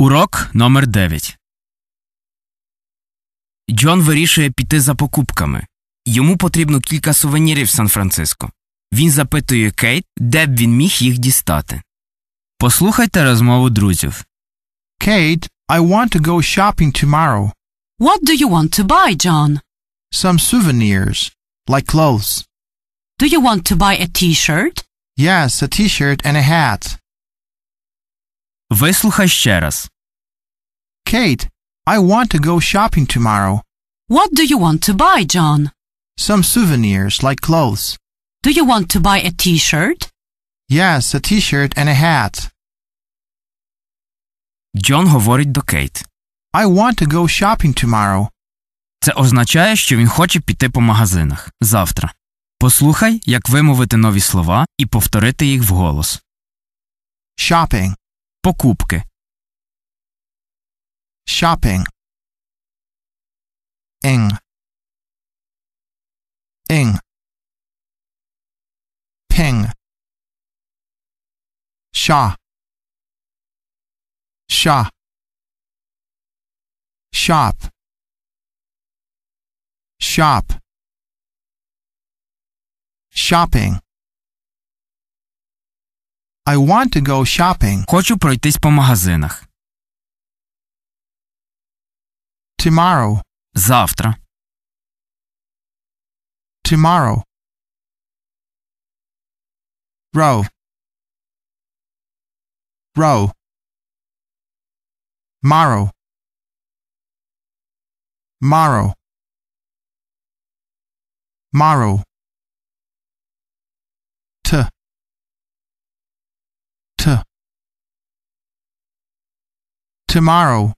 Урок номер 9 Джон вирішує піти за покупками. Йому потрібно кілька сувенірів в Сан Франциско. Він запитує Кейт, де б він міг їх дістати. Послухайте розмову друзів. Кейт, I want to go shopping tomorrow. What do you want to buy, John? Some souvenirs, like clothes. Do you want to buy a t shirt? Yes, a t shirt and a hat. Вислухай ще раз. Kate, I want to go shopping tomorrow. What do you want to buy, John? Some souvenirs, like clothes. Do you want to buy a t-shirt? Yes, a t-shirt and a hat. Джон говорить до Кейт. I want to go shopping tomorrow. Це означає, що він хоче піти по магазинах завтра. Послухай, як вимовити нові слова і повторити їх вголос. Shopping. Покупки. Shopping. Ing. Ing. Ping. Shaw. sha, Shop. Shop. Shopping. I want to go shopping. Хочу пройтись по магазинах. Tomorrow. Завтра. Tomorrow. Row. Row. Morrow. Morrow. Morrow. tomorrow.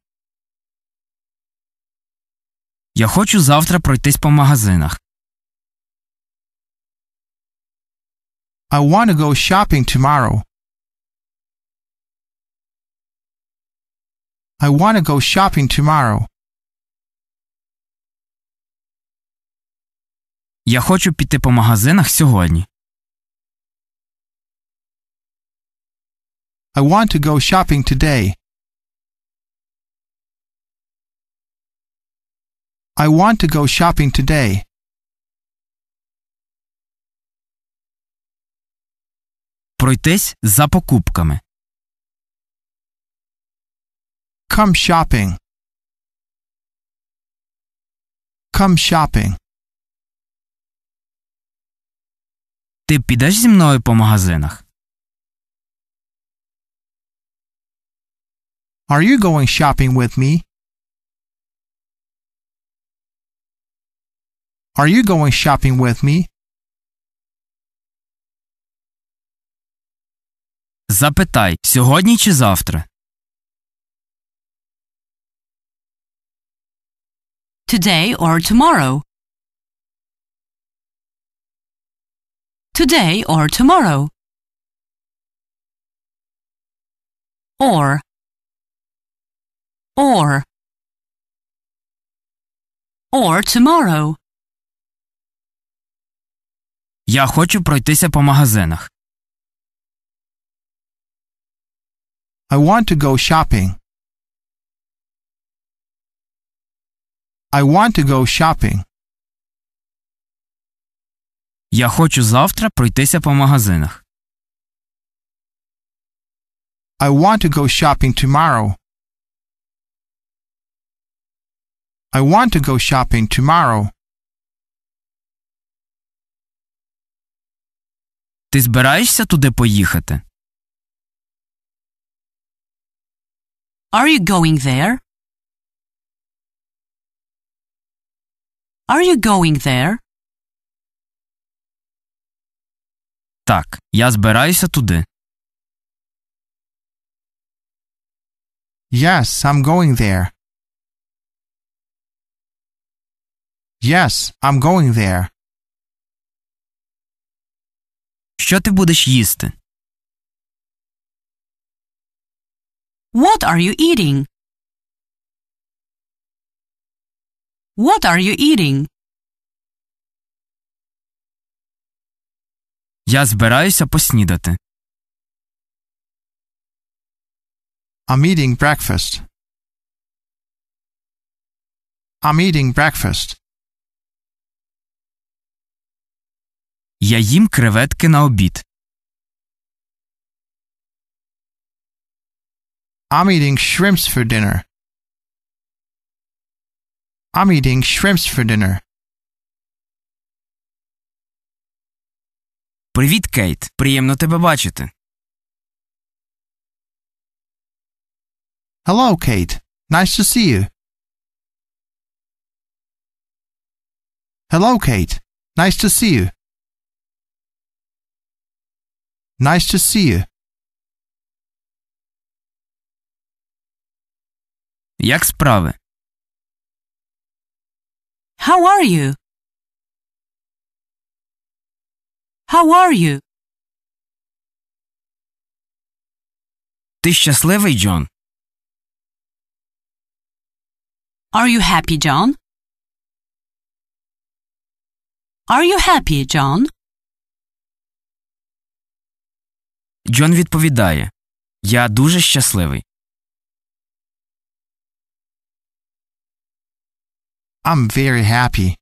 Я хочу завтра пройтись по магазинах. I want to go shopping tomorrow. I want to go shopping tomorrow. Я хочу піти по магазинах сьогодні. I want to go shopping today. I want to go shopping today. Пройтись за покупками. Come shopping. Come shopping. Ти підеш зі мною по магазинах? Are you going shopping with me? Are you going shopping with me? Запитай, сьогодні чи завтра? Today or tomorrow? Today or tomorrow? Or Or Or tomorrow. Я хочу пройтися по магазинах. I want to go shopping. I want to go shopping. Я хочу завтра пройтися по магазинах. I want to go shopping tomorrow. I want to go shopping tomorrow. Ти збираєшся туди поїхати? Are you going there? Are you going there? Так, я збираюся туди. Yes, I'm going there. Yes, I'm going there. Що ти будеш їсти? What are you eating? What are you eating? Я збираюся поснідати. I'm eating breakfast. I'm eating breakfast. Я їм креветки на обід. I'm eating shrimps for dinner. I'm eating shrimps for dinner. Привіт, Кейт. Приємно тебе бачити. Hello, Kate. Nice to see you. Hello, Kate. Nice to see you. Nice to see you. Як справи? How are you? How are you? Ти щасливий, Джон? Are you happy, John? Are you happy, John? Джон відповідає Я дуже щасливий. I'm very happy.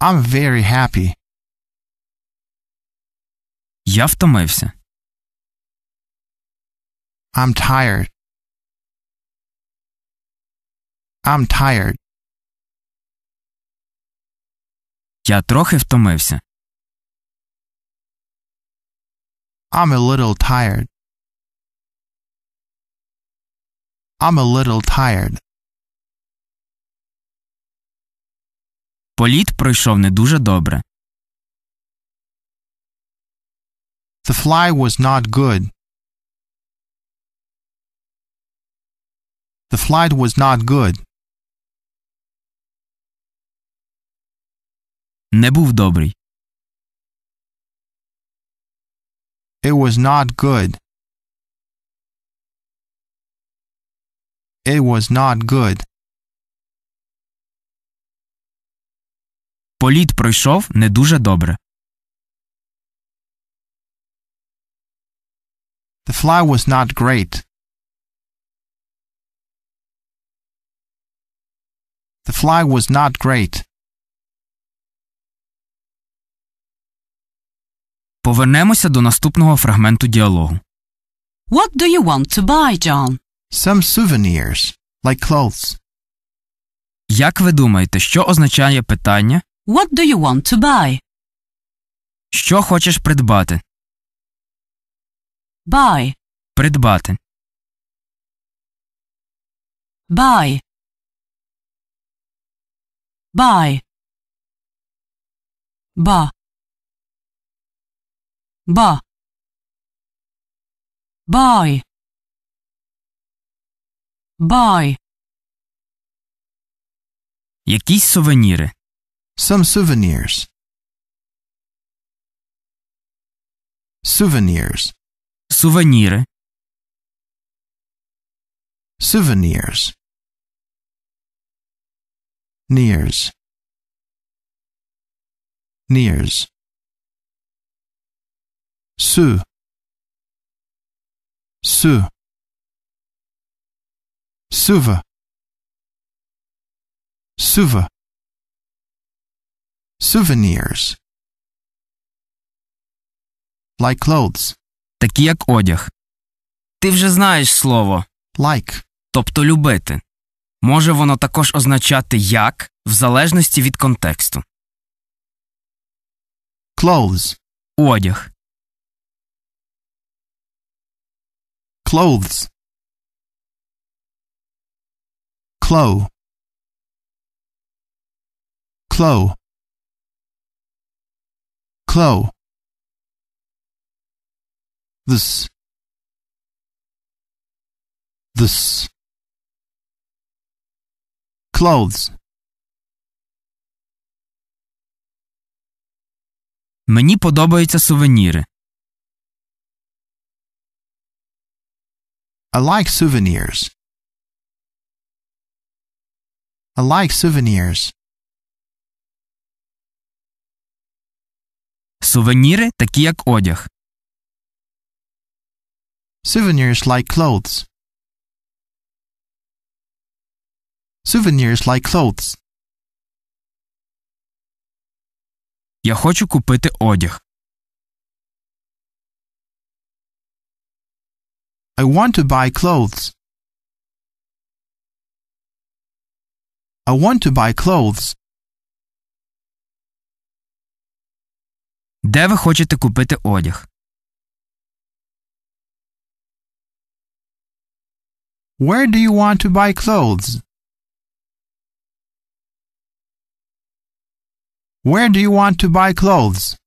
I'm very happy. Я втомився. I'm tired. I'm tired. Я трохи втомився. I'm a little tired. I'm a little tired. Політ пройшов не дуже добре. The fly was not good. The flight was not good. Не був добрий. It was not good. It was not good. Політ пройшов не дуже добре. The fly was not great. The fly was not great. Повернемося до наступного фрагменту діалогу. What do you want to buy, John? Some souvenirs, like clothes. Як ви думаєте, що означає питання? What do you want to buy? Що хочеш придбати? Buy. Придбати. Buy. Buy. Buy. ba buy buy Якісь сувеніри. Some souvenirs. Souvenirs. Сувеніри. Souvenirs. Nears. Nears. ce ce Seuve. Seuve. Souvenirs. Like clothes. Такі як одяг. Ти вже знаєш слово like, тобто любити. Може воно також означати як в залежності від контексту. Clothes. Одяг. clothes clo clo clo this this clothes Мені подобаються сувеніри. I like souvenirs. I like souvenirs. Сувеніри, такі як одяг. Souvenirs like clothes. Souvenirs like clothes. Я хочу купити одяг. I want to buy clothes. I want to buy clothes. Де ви хочете купити одяг? Where do you want to buy clothes? Where do you want to buy clothes?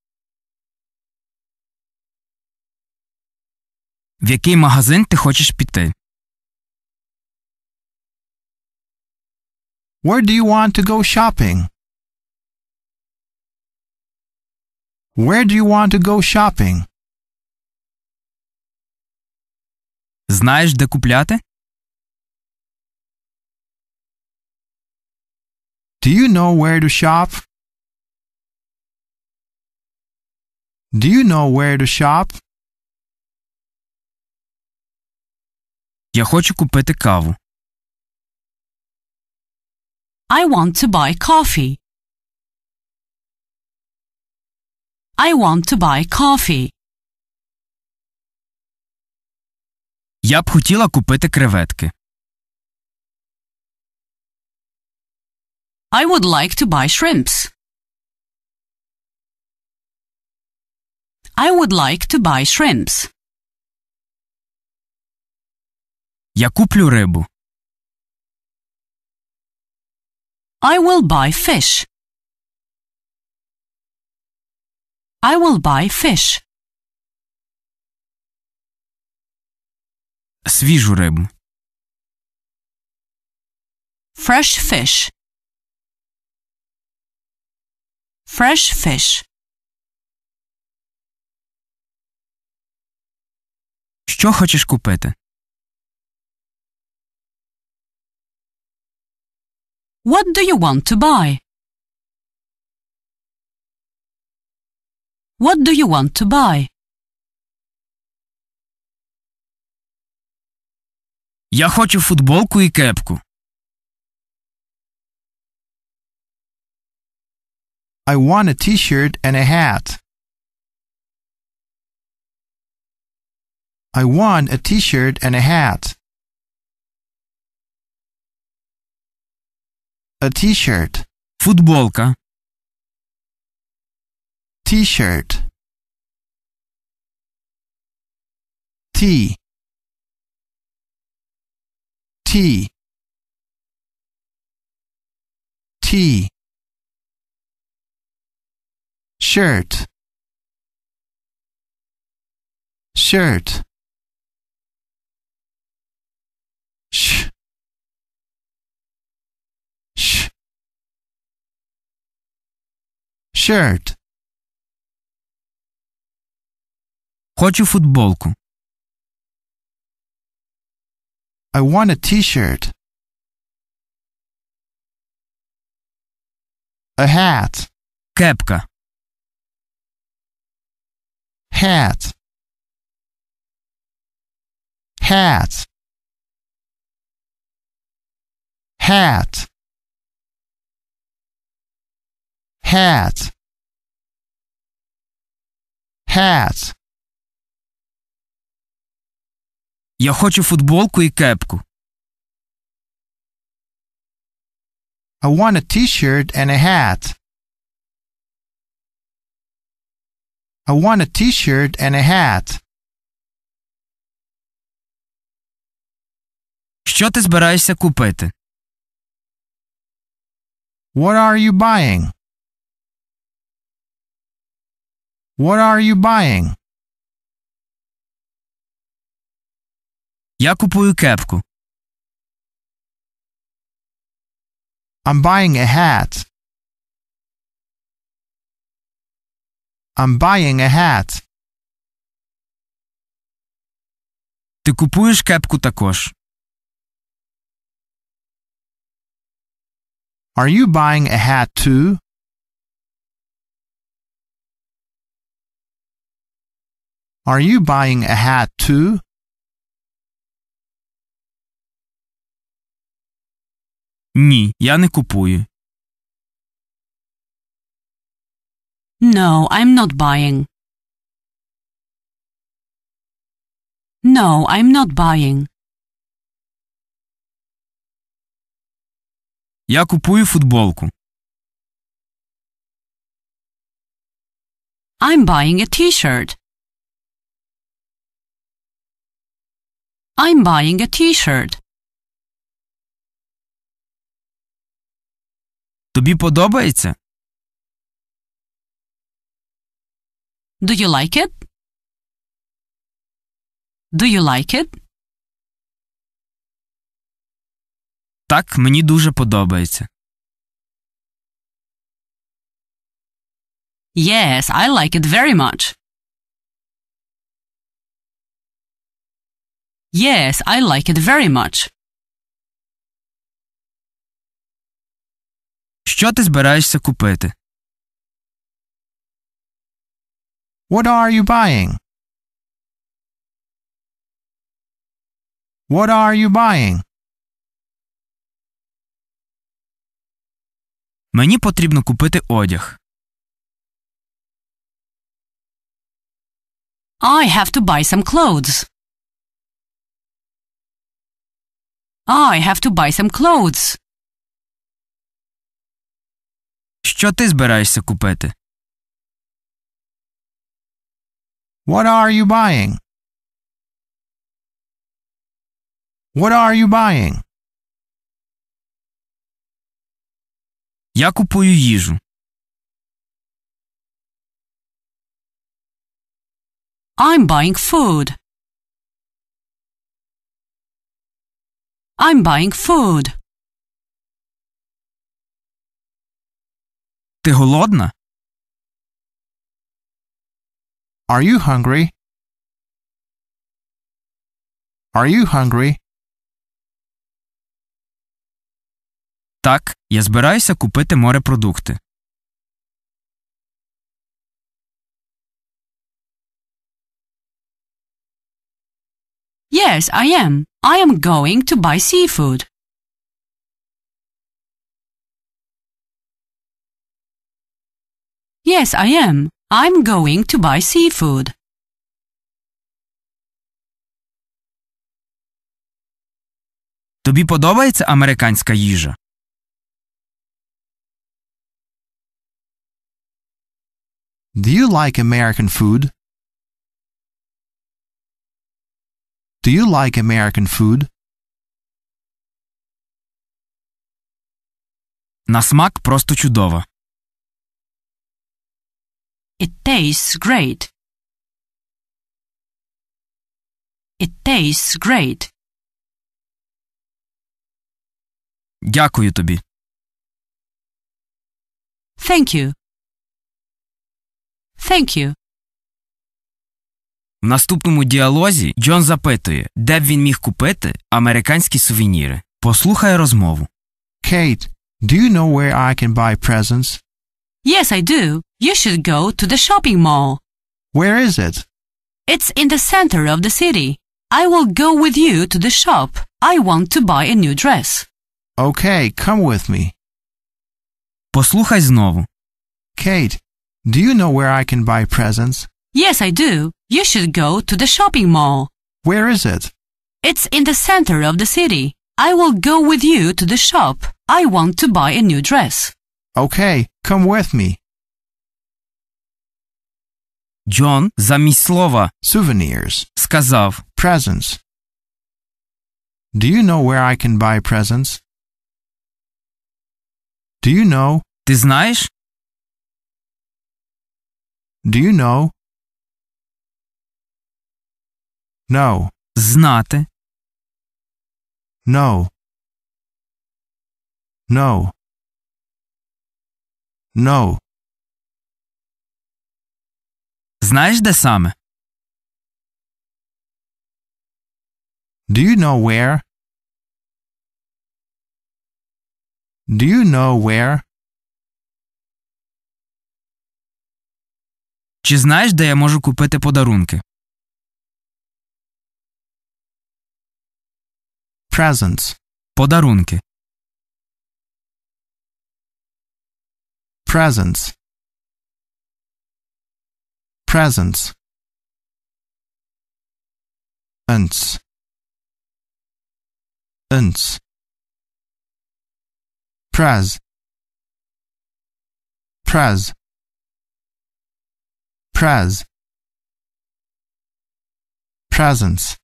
в який магазин ти хочеш піти. Where do you want to go shopping? Where do you want to go shopping? Знаєш, де купляти? Do you know where to shop? Do you know where to shop? Я хочу купити каву. I want to buy coffee. I want to buy coffee. Я б хотіла купити креветки. I would like to buy shrimps. I would like to buy shrimps. Я куплю рибу. I will buy fish. I will buy fish. Свіжу рибу. Fresh fish. Fresh fish. Що хочеш купити? What do you want to buy? What do you want to buy? Я хочу футболку і кепку. I want a t-shirt and a hat. I want a t-shirt and a hat. A t-shirt. Футболка. T-shirt. T. T. T. Shirt. Shirt. Sh. shirt. Хочу футболку. I want a t-shirt. A hat. Кепка. Hat. Hat. Hat. hat hat Я хочу футболку і кепку. I want a t-shirt and a hat. I want a t-shirt and a hat. Що ти збираєшся купити? What are you buying? What are you buying? Я купую кепку. I'm buying a hat. I'm buying a hat. Ти купуєш кепку також? Are you buying a hat too? Are you buying a hat too? Ні, я не купую. No, I'm not buying. No, I'm not buying. Я купую футболку. I'm buying a t-shirt. I'm buying a t-shirt. Тобі подобається? Do you like it? Do you like it? Так, мені дуже подобається. Yes, I like it very much. Yes, I like it very much. Що ти збираєшся купити? What are you buying? What are you buying? Мені потрібно купити одяг. I have to buy some clothes. Ah, I have to buy some clothes. Що ти збираєшся купити? What are you buying? What are you buying? Я купую їжу. I'm buying food. I'm buying food. Ти голодна? Are you hungry? Are you hungry? Так, я збираюся купити морепродукти. Yes, I am. I am going to buy seafood. Yes, I am. I'm going to buy seafood. Тобі подобається американська їжа? Do you like American food? Do you like American food? На смак просто чудово. It tastes great. It tastes great. Дякую тобі. Thank you. Thank you. В наступному діалозі Джон запитує, де б він міг купити американські сувеніри. Послухай розмову. Kate, do you know where I can buy presents? Yes, I do. You should go to the shopping mall. Where is it? It's in the center of the city. I will go with you to the shop. I want to buy a new dress. Okay, come with me. Послухай знову. Kate, do you know where I can buy presents? Yes, I do. You should go to the shopping mall. Where is it? It's in the center of the city. I will go with you to the shop. I want to buy a new dress. Okay, come with me. Джон замість слова souvenirs сказав presents. Do you know where I can buy presents? Do you know? Ти знаєш? Do you know know, знати, know, know, know. Знаєш, де саме? Do you know where? Do you know where? Чи знаєш, де я можу купити подарунки? Presents. Подарунки. Presents. Presents. Uns. Uns. Praz. Praz. Praz. Presence.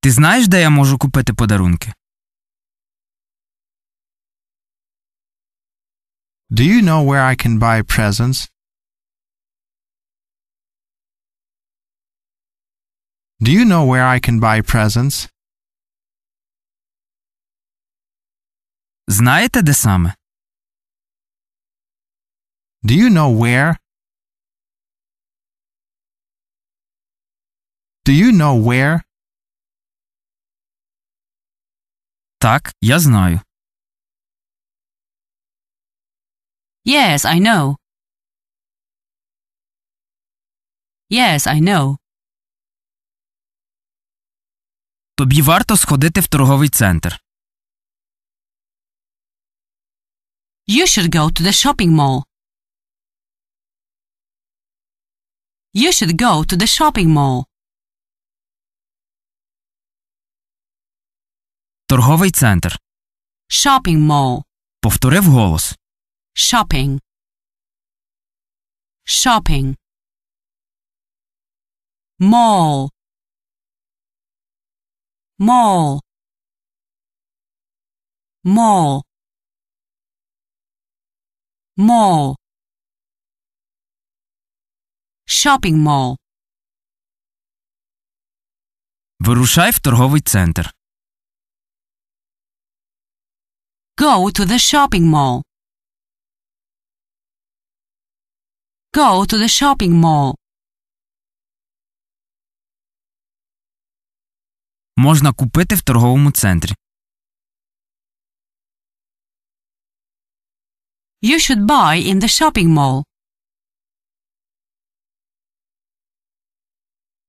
Ти знаєш, де я можу купити подарунки? Do you know where I can buy presents? Do you know where I can buy presents? Знаєте, де саме? Do you know where? Do you know where? Так, я знаю. Yes, I know. Yes, I know. Тобі варто сходити в торговий центр. You should go to the shopping mall. You should go to the shopping mall. Торговий центр. Shopping mall. Повторив голос. Shopping. Shopping. Mall. Mall. Mall. Mall. Shopping mall. Вирушай в торговий центр. Go to the shopping mall. Go to the shopping mall. Можна купити в торговому центрі. You should buy in the shopping mall.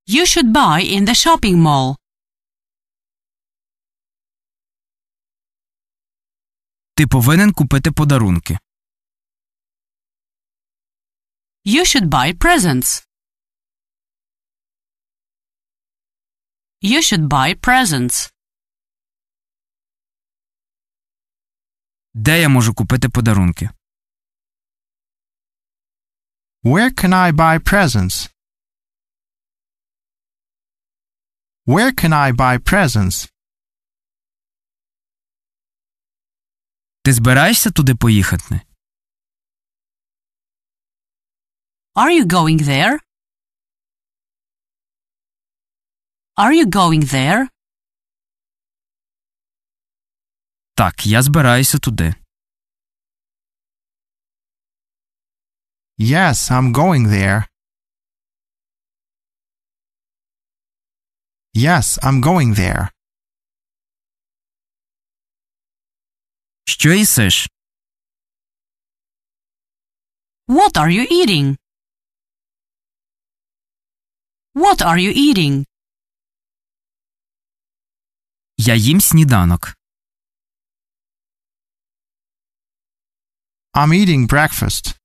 You should buy in the shopping mall. Ти повинен купити подарунки. You should buy presents. You should buy presents. Де я можу купити подарунки? Where can I buy presents? Where can I buy presents? Ти збираєшся туди поїхати? Are you going there? Are you going there? Так, я збираюся туди. Yes, I'm going there. Yes, I'm going there. Що їсиш? What are you eating? What are you eating? Я їм сніданок. I'm eating breakfast.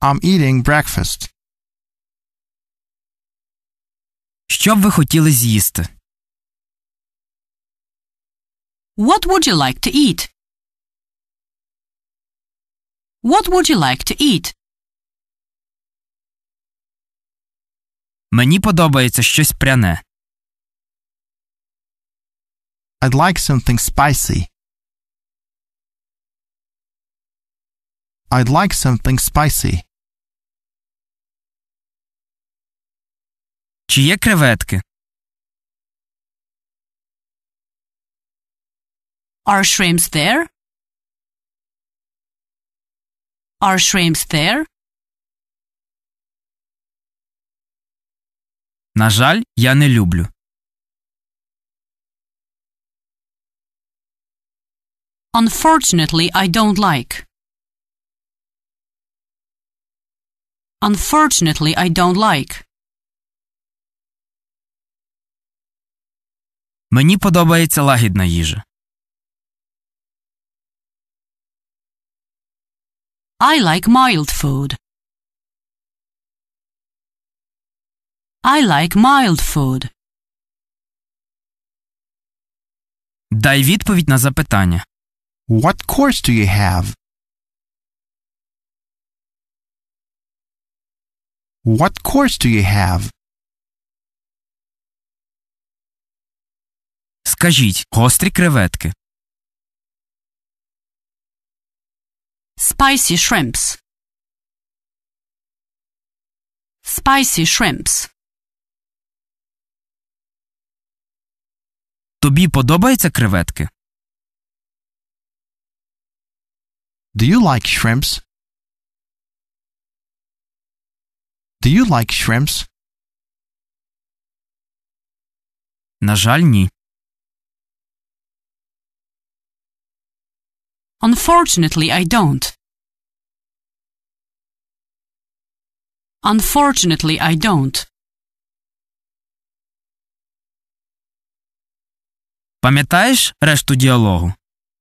I'm eating breakfast. Що б ви хотіли з'їсти? What would you like to eat? What would you like to eat? Мені подобається щось пряне. I'd like something spicy. I'd like something spicy. Чи є креветки? Are shrimps there? Are shrimps there? На жаль, я не люблю. Unfortunately, I don't like. Unfortunately, I don't like. Мені подобається лагідна їжа. I like mild food. I like mild food. Дай відповідь на запитання. What course do you have? What course do you have? Скажіть, гострі креветки. Spicy shrimps. Spicy shrimps. Тобі подобаються креветки? Do you like shrimps? Do you like shrimps? На жаль, ні. Unfortunately, I don't. Unfortunately, I don't. Пам'ятаєш решту діалогу?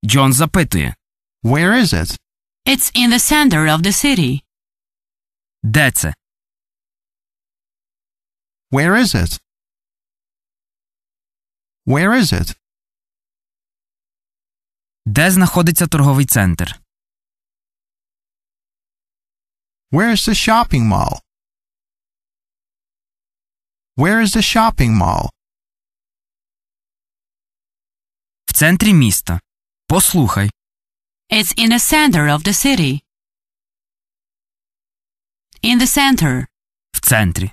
Джон запитує. Where is it? It's in the center of the city. Де це? Where is it? Where is it? Де знаходиться торговий центр? Where is the shopping mall? Where is the shopping mall? В центрі міста. Послухай. It's in the center of the city. In the center. В центрі.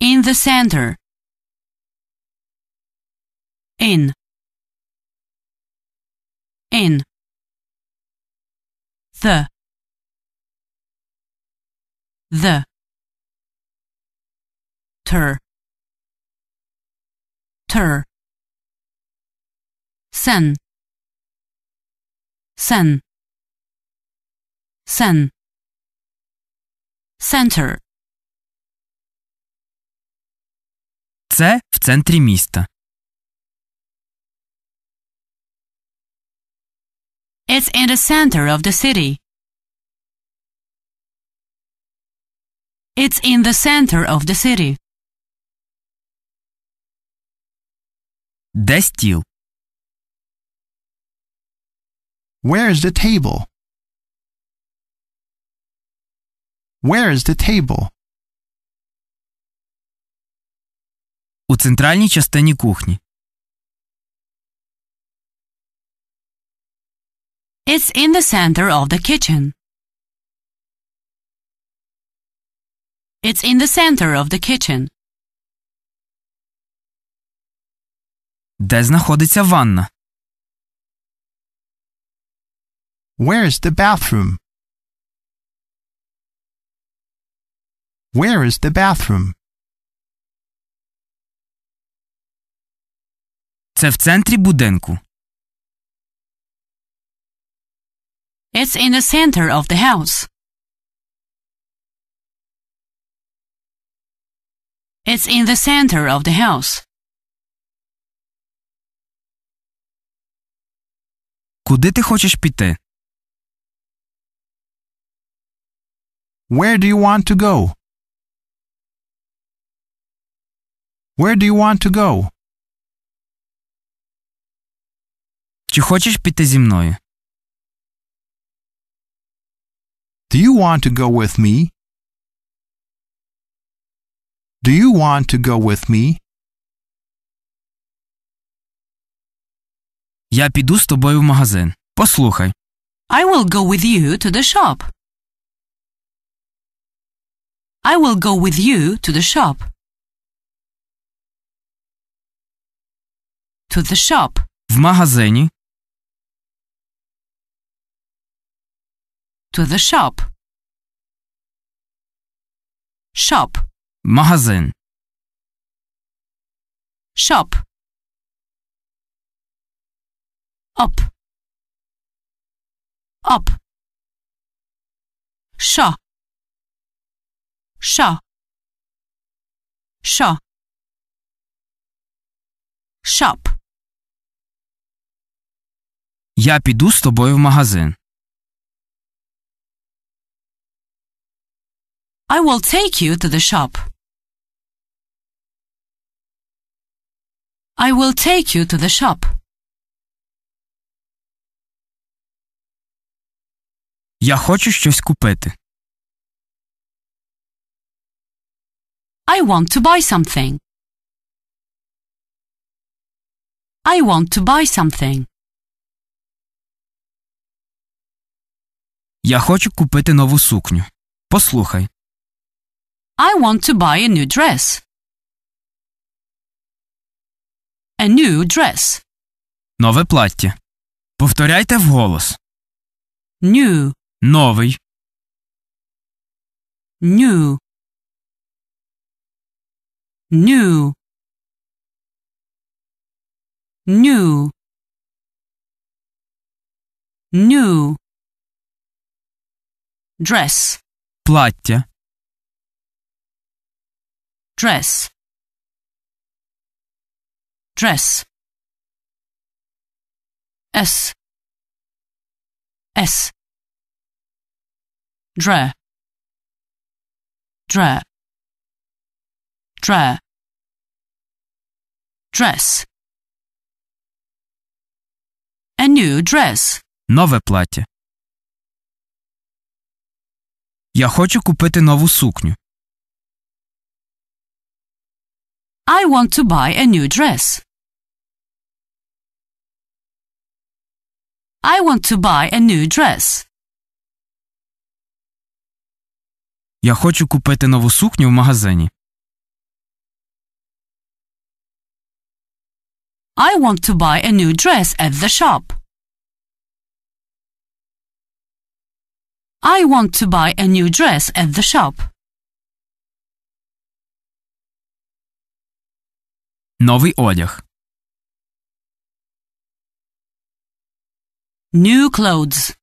In the center. In in the the ter ter sen sen sen center Це в центрі міста. It's in the center of the city. It's in the center of the city. Destil. Where is the table? Where is the table? У центральній частині кухні. It's in the center of the kitchen. It's in the center of the kitchen. Де знаходиться ванна? Where is the bathroom? Where is the bathroom? Це в центрі будинку. It's in the center of the house. It's in the center of the house. Куди ти хочеш піти? Where do you want to go? Where do you want to go? Чи хочеш піти зі мною? Do you want to go with me? Do you want to go with me? Я піду з тобою в магазин. Послухай. I will go with you to the shop. I will go with you to the shop. To the shop. В магазині. To the shop. Shop. مخزن. Shop. Up. Up. Sha. Sha. Sha. Shop. Я піду з тобою в магазин. I will take you to the shop. I will take you to the shop. Я хочу щось купити. I want to buy something. I want to buy something. Я хочу купити нову сукню. Послухай. I want to buy a new dress. A new dress. Нове плаття. Повторяйте вголос. New. Новий. New. New. New. New. Dress. Плаття. dress dress s s dre dre dre dress a new dress нове плаття я хочу купити нову сукню I want to buy a new dress. I want to buy a new dress. Я хочу купити нову сукню в магазині. I want to buy a new dress at the shop. I want to buy a new dress at the shop. Новий одяг. New clothes.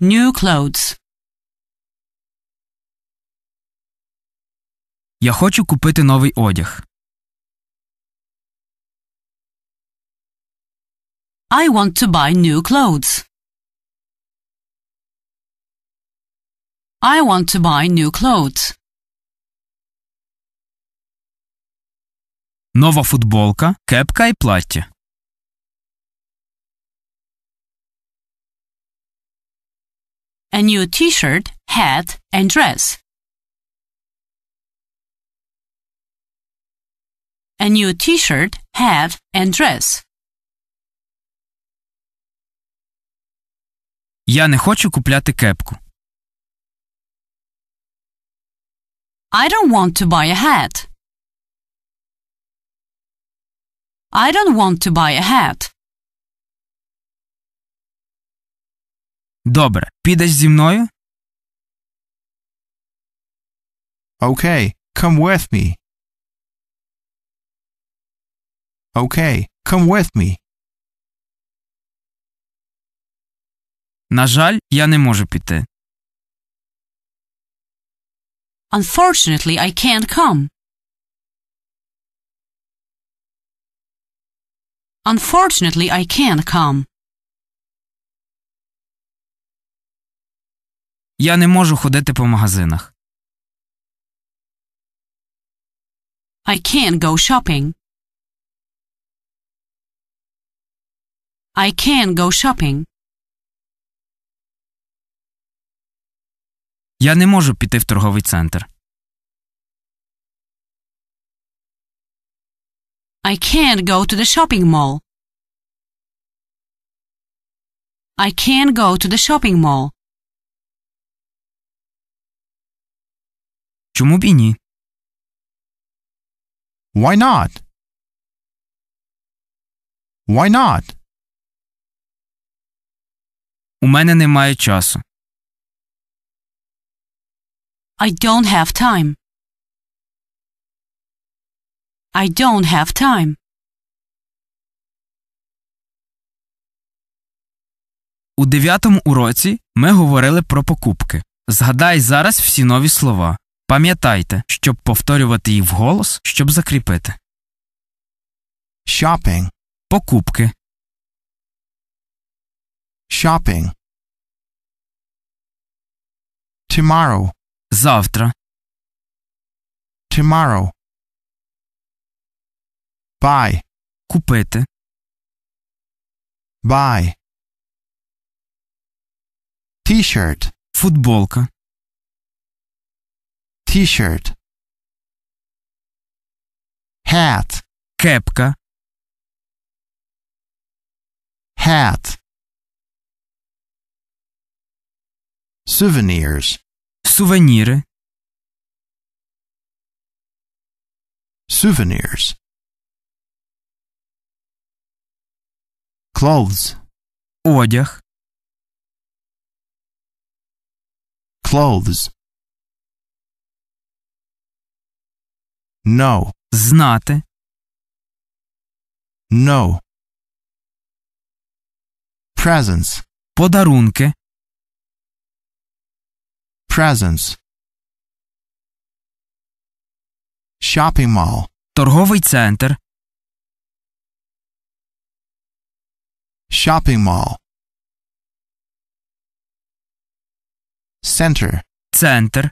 New clothes. Я хочу купити новий одяг. I want to buy new clothes. I want to buy new clothes. Нова футболка, кепка і плаття. A new t-shirt, hat and dress. A new t-shirt, hat and dress. Я не хочу купляти кепку. I don't want to buy a hat. I don't want to buy a hat. Добре, підеш зі мною? Okay, come with me. Okay, come with me. На жаль, я не можу піти. Unfortunately, I can't come. Unfortunately, I can't come. Я не можу ходити по магазинах. I can't go shopping. I can't go shopping. Я не можу піти в торговий центр. I can't go to the shopping mall. I can't go to the shopping mall. Чому б і Why not? Why not? У мене немає часу. I don't have time. I don't have time. У дев'ятому уроці ми говорили про покупки. Згадай зараз всі нові слова. Пам'ятайте, щоб повторювати їх вголос, щоб закріпити. Shopping. Покупки. Shopping. Tomorrow. Завтра. Tomorrow. buy, купете, buy, t-shirt, футболка, t-shirt, hat, кепка, hat, souvenirs, сувениры, souvenirs. clothes – одяг. clothes. know – знати. know presents – подарунки. presents shopping mall – торговий центр. shopping mall center Center.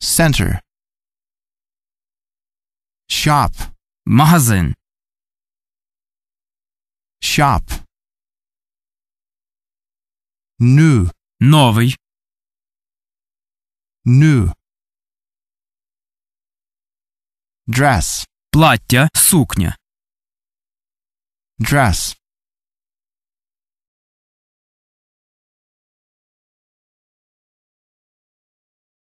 center shop магазин shop new новый new dress Платье. сукня dress